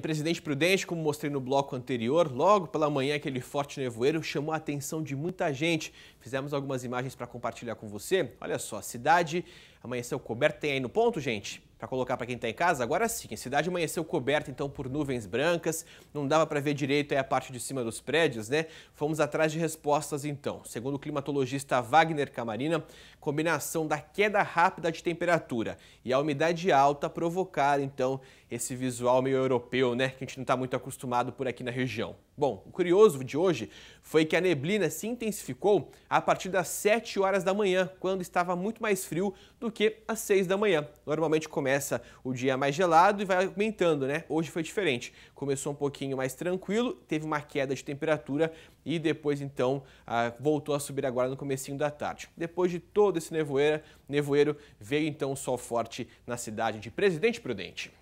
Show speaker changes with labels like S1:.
S1: Presidente Prudente, como mostrei no bloco anterior, logo pela manhã aquele forte nevoeiro chamou a atenção de muita gente. Fizemos algumas imagens para compartilhar com você. Olha só, a cidade Amanheceu coberto, tem aí no ponto, gente? Para colocar para quem está em casa, agora sim. A cidade amanheceu coberta então por nuvens brancas, não dava para ver direito aí a parte de cima dos prédios, né? Fomos atrás de respostas então. Segundo o climatologista Wagner Camarina, combinação da queda rápida de temperatura e a umidade alta provocaram então esse visual meio europeu, né? Que a gente não está muito acostumado por aqui na região. Bom, o curioso de hoje foi que a neblina se intensificou a partir das 7 horas da manhã, quando estava muito mais frio do do que às 6 da manhã. Normalmente começa o dia mais gelado e vai aumentando, né? Hoje foi diferente. Começou um pouquinho mais tranquilo, teve uma queda de temperatura e depois então ah, voltou a subir agora no comecinho da tarde. Depois de todo esse nevoeiro, nevoeiro veio então o sol forte na cidade de Presidente Prudente.